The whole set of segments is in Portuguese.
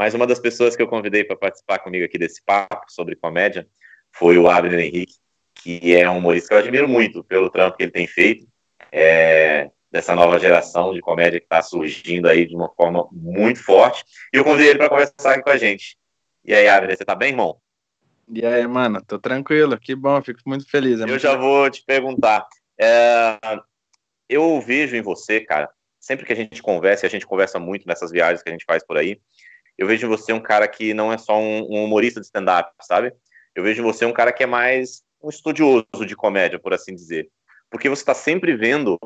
Mas uma das pessoas que eu convidei para participar comigo aqui desse papo sobre comédia foi o Abner Henrique, que é um humorista que eu admiro muito pelo trampo que ele tem feito, é, dessa nova geração de comédia que está surgindo aí de uma forma muito forte. E eu convidei ele para conversar aqui com a gente. E aí, Abner, você está bem, irmão? E aí, mano, tô tranquilo, que bom, fico muito feliz. É eu muito já vou te perguntar. É, eu vejo em você, cara, sempre que a gente conversa, e a gente conversa muito nessas viagens que a gente faz por aí, eu vejo você um cara que não é só um, um humorista de stand-up, sabe? Eu vejo você um cara que é mais um estudioso de comédia, por assim dizer. Porque você está sempre vendo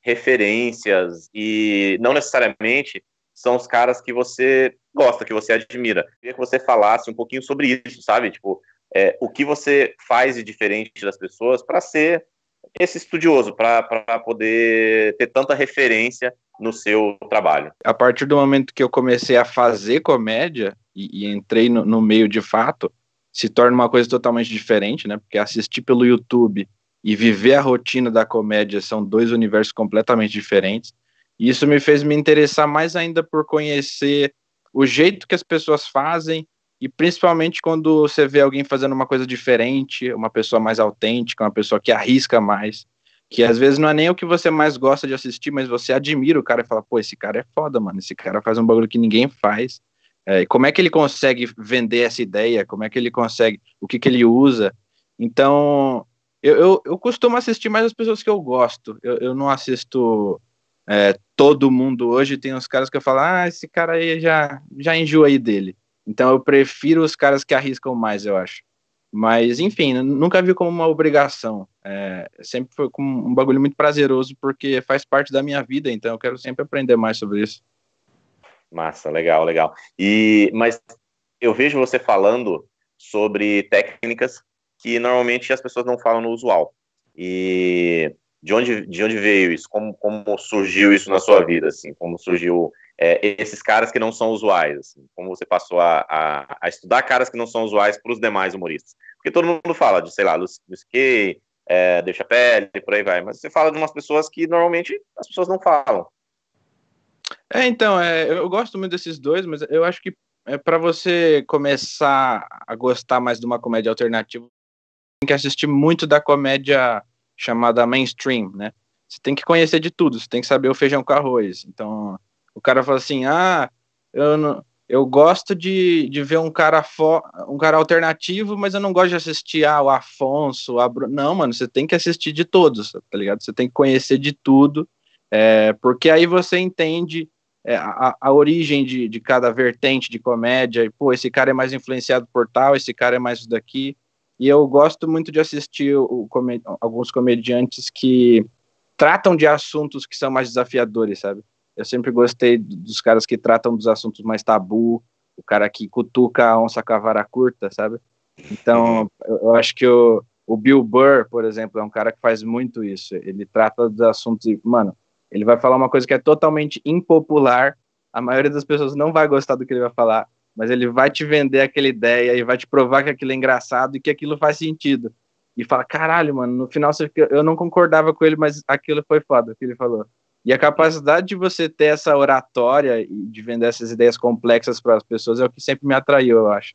referências e não necessariamente são os caras que você gosta, que você admira. Eu queria que você falasse um pouquinho sobre isso, sabe? Tipo, é, o que você faz de diferente das pessoas para ser esse estudioso para poder ter tanta referência no seu trabalho? A partir do momento que eu comecei a fazer comédia e, e entrei no, no, meio de fato, se torna uma coisa totalmente diferente, né? Porque assistir pelo YouTube e viver a rotina da comédia são dois universos completamente diferentes. E isso me fez me interessar mais ainda por conhecer o jeito que as pessoas fazem e principalmente quando você vê alguém fazendo uma coisa diferente, uma pessoa mais autêntica, uma pessoa que arrisca mais, que às vezes não é nem o que você mais gosta de assistir, mas você admira o cara e fala: pô, esse cara é foda, mano, esse cara faz um bagulho que ninguém faz. É, como é que ele consegue vender essa ideia? Como é que ele consegue? O que, que ele usa? Então, eu, eu, eu costumo assistir mais as pessoas que eu gosto. Eu, eu não assisto é, todo mundo hoje. Tem uns caras que eu falo, ah, esse cara aí já, já enjoei dele. Então eu prefiro os caras que arriscam mais, eu acho. Mas, enfim, nunca vi como uma obrigação. É, sempre foi um bagulho muito prazeroso, porque faz parte da minha vida, então eu quero sempre aprender mais sobre isso. Massa, legal, legal. E, mas eu vejo você falando sobre técnicas que normalmente as pessoas não falam no usual. E de onde, de onde veio isso? Como, como surgiu isso na sua vida? Assim? Como surgiu é, esses caras que não são usuais, assim, como você passou a, a, a, estudar caras que não são usuais para os demais humoristas. Porque todo mundo fala de, sei lá, Lucy Kay, é, Deixa Pele, por aí vai, mas você fala de umas pessoas que normalmente as pessoas não falam. É, então, é, eu gosto muito desses dois, mas eu acho que é, para você começar a gostar mais de uma comédia alternativa, tem que assistir muito da comédia chamada mainstream, né? Você tem que conhecer de tudo, você tem que saber o feijão com arroz. Então, o cara fala assim: ah, eu, não, eu gosto de, de ver um cara, fo, um cara alternativo, mas eu não gosto de assistir ah, o Afonso, a Bru... Não, mano, você tem que assistir de todos, tá ligado? Você tem que conhecer de tudo, é, porque aí você entende. É, a, a, origem de, de cada vertente de comédia, e pô, esse cara é mais influenciado por tal, esse cara é mais isso daqui. E eu gosto muito de assistir o, o, alguns comediantes que tratam de assuntos que são mais desafiadores, sabe? Eu sempre gostei dos caras que tratam dos assuntos mais tabu, o cara que cutuca a onça com a vara curta, sabe? Então, eu acho que o, o Bill Burr, por exemplo, é um cara que faz muito isso. Ele trata dos assuntos mano, ele vai falar uma coisa que é totalmente impopular. A maioria das pessoas não vai gostar do que ele vai falar, mas ele vai te vender aquela ideia e vai te provar que aquilo é engraçado e que aquilo faz sentido. E fala, caralho, mano, no final você fica... eu não concordava com ele, mas aquilo foi foda que ele falou. E a capacidade de você ter essa oratória e de vender essas ideias complexas para as pessoas é o que sempre me atraiu, eu acho.